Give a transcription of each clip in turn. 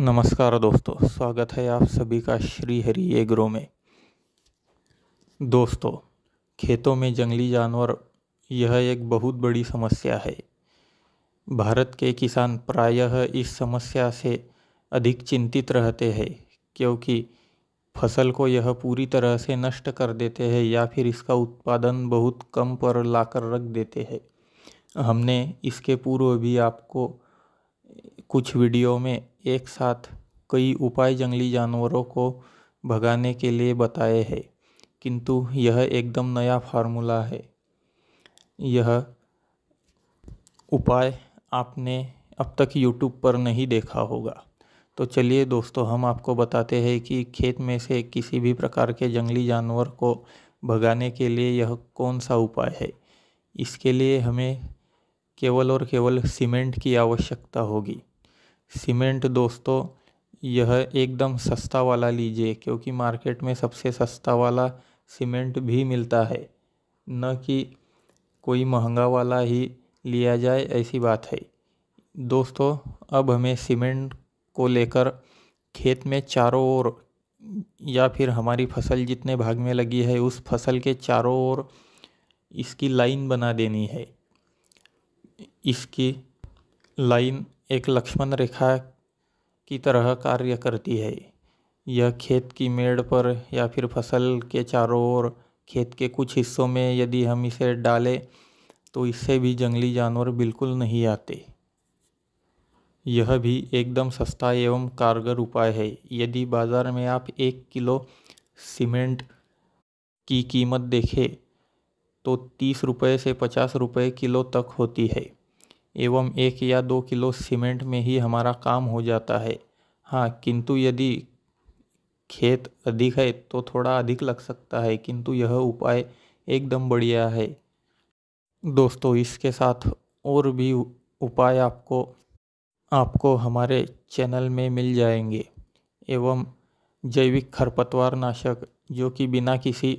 नमस्कार दोस्तों स्वागत है आप सभी का श्री हरि एग्रो में दोस्तों खेतों में जंगली जानवर यह एक बहुत बड़ी समस्या है भारत के किसान प्रायः इस समस्या से अधिक चिंतित रहते हैं क्योंकि फसल को यह पूरी तरह से नष्ट कर देते हैं या फिर इसका उत्पादन बहुत कम पर लाकर रख देते हैं हमने इसके पूर्व भी आपको कुछ वीडियो में एक साथ कई उपाय जंगली जानवरों को भगाने के लिए बताए हैं किंतु यह एकदम नया फार्मूला है यह उपाय आपने अब तक YouTube पर नहीं देखा होगा तो चलिए दोस्तों हम आपको बताते हैं कि खेत में से किसी भी प्रकार के जंगली जानवर को भगाने के लिए यह कौन सा उपाय है इसके लिए हमें केवल और केवल सीमेंट की आवश्यकता होगी सीमेंट दोस्तों यह एकदम सस्ता वाला लीजिए क्योंकि मार्केट में सबसे सस्ता वाला सीमेंट भी मिलता है न कि कोई महंगा वाला ही लिया जाए ऐसी बात है दोस्तों अब हमें सीमेंट को लेकर खेत में चारों ओर या फिर हमारी फसल जितने भाग में लगी है उस फसल के चारों ओर इसकी लाइन बना देनी है इसकी लाइन एक लक्ष्मण रेखा की तरह कार्य करती है यह खेत की मेड़ पर या फिर फसल के चारों ओर खेत के कुछ हिस्सों में यदि हम इसे डालें तो इससे भी जंगली जानवर बिल्कुल नहीं आते यह भी एकदम सस्ता एवं कारगर उपाय है यदि बाज़ार में आप एक किलो सीमेंट की कीमत देखें तो तीस रुपये से पचास रुपये किलो तक होती है एवं एक या दो किलो सीमेंट में ही हमारा काम हो जाता है हाँ किंतु यदि खेत अधिक है तो थोड़ा अधिक लग सकता है किंतु यह उपाय एकदम बढ़िया है दोस्तों इसके साथ और भी उपाय आपको आपको हमारे चैनल में मिल जाएंगे एवं जैविक खरपतवार नाशक जो कि बिना किसी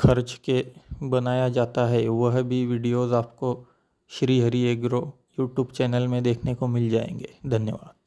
खर्च के बनाया जाता है वह भी वीडियोस आपको Shri Hari agro YouTube channel में देखने को मिल जाएंगे धन्यवाद